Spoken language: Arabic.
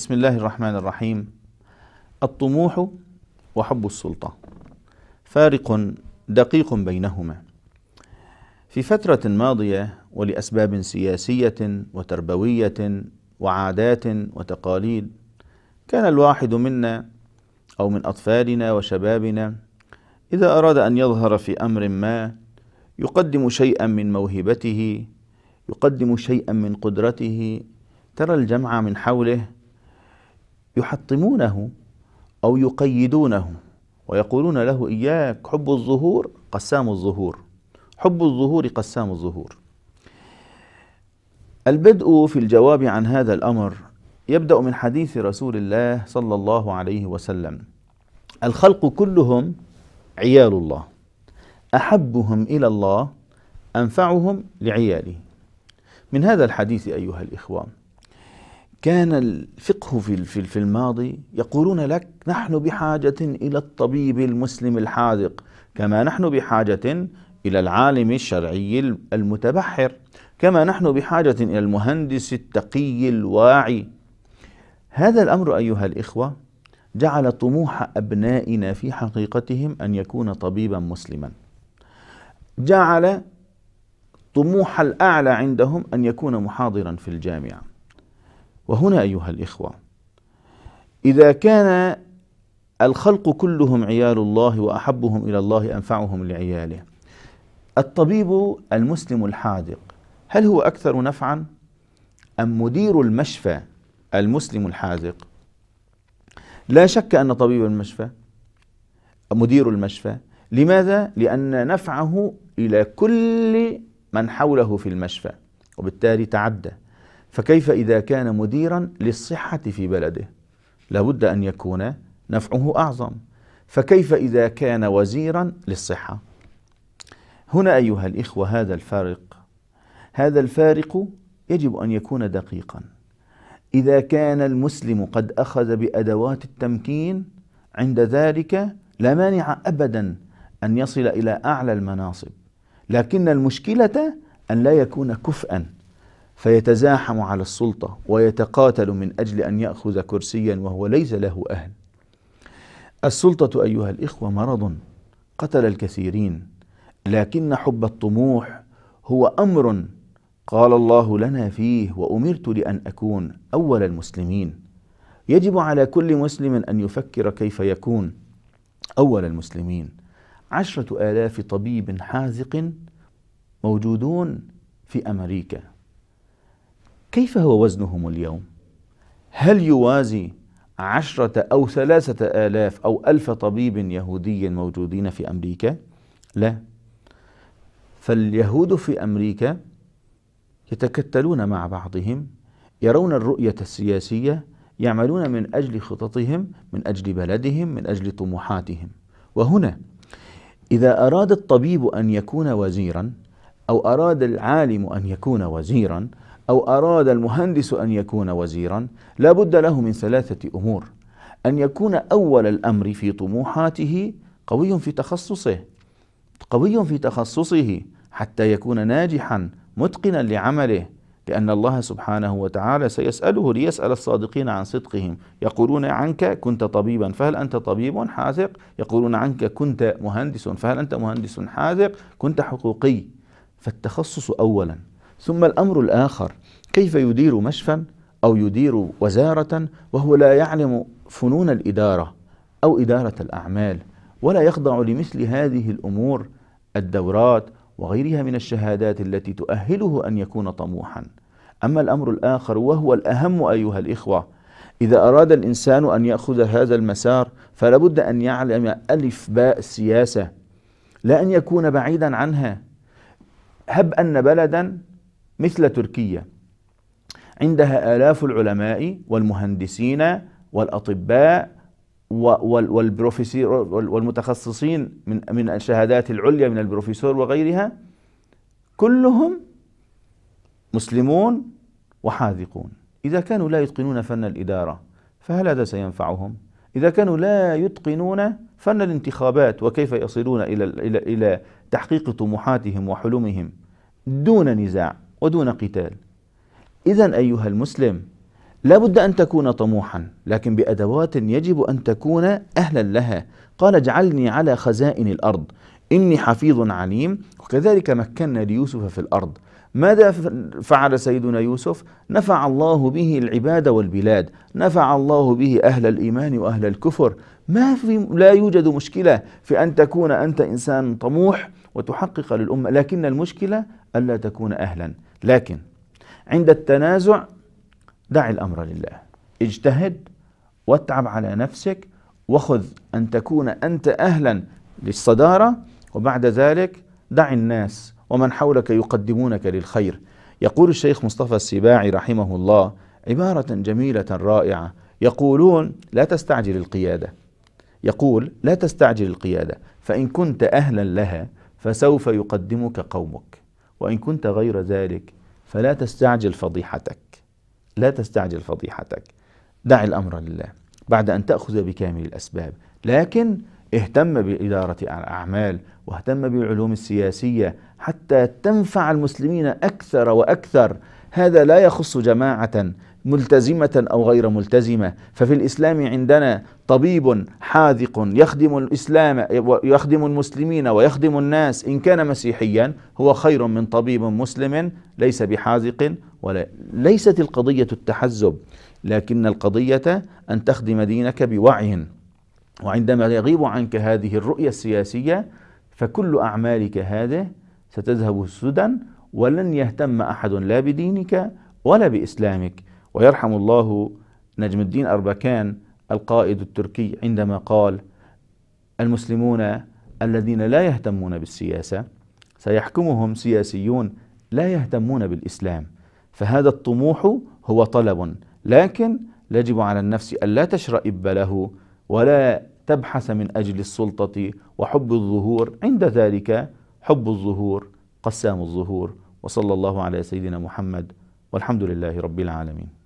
بسم الله الرحمن الرحيم الطموح وحب السلطة فارق دقيق بينهما في فترة ماضية ولأسباب سياسية وتربوية وعادات وتقاليد كان الواحد منا أو من أطفالنا وشبابنا إذا أراد أن يظهر في أمر ما يقدم شيئا من موهبته يقدم شيئا من قدرته ترى الجمع من حوله يحطمونه أو يقيدونه ويقولون له إياك حب الظهور قسام الظهور حب الظهور قسام الظهور البدء في الجواب عن هذا الأمر يبدأ من حديث رسول الله صلى الله عليه وسلم الخلق كلهم عيال الله أحبهم إلى الله أنفعهم لعياله من هذا الحديث أيها الإخوة كان الفقه في في الماضي يقولون لك نحن بحاجة إلى الطبيب المسلم الحاذق كما نحن بحاجة إلى العالم الشرعي المتبحر كما نحن بحاجة إلى المهندس التقي الواعي هذا الأمر أيها الإخوة جعل طموح أبنائنا في حقيقتهم أن يكون طبيبا مسلما جعل طموح الأعلى عندهم أن يكون محاضرا في الجامعة وهنا أيها الإخوة إذا كان الخلق كلهم عيال الله وأحبهم إلى الله أنفعهم لعياله الطبيب المسلم الحاذق هل هو أكثر نفعا أم مدير المشفى المسلم الحاذق لا شك أن طبيب المشفى مدير المشفى لماذا؟ لأن نفعه إلى كل من حوله في المشفى وبالتالي تعدى فكيف إذا كان مديرا للصحة في بلده لابد أن يكون نفعه أعظم فكيف إذا كان وزيرا للصحة هنا أيها الإخوة هذا الفارق هذا الفارق يجب أن يكون دقيقا إذا كان المسلم قد أخذ بأدوات التمكين عند ذلك لا مانع أبدا أن يصل إلى أعلى المناصب لكن المشكلة أن لا يكون كفءًا فيتزاحم على السلطة ويتقاتل من أجل أن يأخذ كرسيا وهو ليس له أهل السلطة أيها الإخوة مرض قتل الكثيرين لكن حب الطموح هو أمر قال الله لنا فيه وأمرت لأن أكون أول المسلمين يجب على كل مسلم أن يفكر كيف يكون أول المسلمين عشرة آلاف طبيب حاذق موجودون في أمريكا كيف هو وزنهم اليوم؟ هل يوازي عشرة أو ثلاثة آلاف أو ألف طبيب يهودي موجودين في أمريكا؟ لا فاليهود في أمريكا يتكتلون مع بعضهم يرون الرؤية السياسية يعملون من أجل خططهم من أجل بلدهم من أجل طموحاتهم وهنا إذا أراد الطبيب أن يكون وزيرا أو أراد العالم أن يكون وزيرا أو أراد المهندس أن يكون وزيرا لابد له من ثلاثة أمور أن يكون أول الأمر في طموحاته قوي في تخصصه قوي في تخصصه حتى يكون ناجحا متقنا لعمله لأن الله سبحانه وتعالى سيسأله ليسأل الصادقين عن صدقهم يقولون عنك كنت طبيبا فهل أنت طبيب حاذق يقولون عنك كنت مهندس فهل أنت مهندس حاذق كنت حقوقي فالتخصص أولا ثم الأمر الآخر كيف يدير مشفى أو يدير وزارة وهو لا يعلم فنون الإدارة أو إدارة الأعمال ولا يخضع لمثل هذه الأمور الدورات وغيرها من الشهادات التي تؤهله أن يكون طموحا أما الأمر الآخر وهو الأهم أيها الإخوة إذا أراد الإنسان أن يأخذ هذا المسار فلابد أن يعلم ألف باء السياسة لا أن يكون بعيدا عنها هب أن بلدا مثل تركيا عندها آلاف العلماء والمهندسين والأطباء والمتخصصين من من الشهادات العليا من البروفيسور وغيرها كلهم مسلمون وحاذقون إذا كانوا لا يتقنون فن الإدارة فهل هذا سينفعهم؟ إذا كانوا لا يتقنون فن الانتخابات وكيف يصلون إلى إلى إلى تحقيق طموحاتهم وحلمهم دون نزاع ودون قتال إذا أيها المسلم لا بد أن تكون طموحا لكن بأدوات يجب أن تكون أهلا لها قال اجعلني على خزائن الأرض إني حفيظ عليم وكذلك مكنا ليوسف في الأرض ماذا فعل سيدنا يوسف؟ نفع الله به العباد والبلاد، نفع الله به اهل الايمان واهل الكفر، ما في لا يوجد مشكله في ان تكون انت انسان طموح وتحقق للامه، لكن المشكله الا تكون اهلا. لكن عند التنازع دع الأمر لله اجتهد واتعب على نفسك وخذ أن تكون أنت أهلا للصدارة وبعد ذلك دع الناس ومن حولك يقدمونك للخير يقول الشيخ مصطفى السباعي رحمه الله عبارة جميلة رائعة يقولون لا تستعجل القيادة يقول لا تستعجل القيادة فإن كنت أهلا لها فسوف يقدمك قومك وإن كنت غير ذلك فلا تستعجل فضيحتك لا تستعجل فضيحتك دع الأمر لله بعد أن تأخذ بكامل الأسباب لكن اهتم بإدارة الأعمال واهتم بالعلوم السياسية حتى تنفع المسلمين أكثر وأكثر هذا لا يخص جماعة ملتزمة أو غير ملتزمة ففي الإسلام عندنا طبيب حاذق يخدم الإسلام ويخدم المسلمين ويخدم الناس إن كان مسيحيا هو خير من طبيب مسلم ليس بحاذق ولا ليست القضية التحزب لكن القضية أن تخدم دينك بوعي وعندما يغيب عنك هذه الرؤية السياسية فكل أعمالك هذه ستذهب سدى ولن يهتم أحد لا بدينك ولا بإسلامك ويرحم الله نجم الدين أربكان القائد التركي عندما قال المسلمون الذين لا يهتمون بالسياسة سيحكمهم سياسيون لا يهتمون بالإسلام فهذا الطموح هو طلب لكن يجب على النفس ألا تشرئب له ولا تبحث من أجل السلطة وحب الظهور عند ذلك حب الظهور قسام الظهور وصلى الله على سيدنا محمد والحمد لله رب العالمين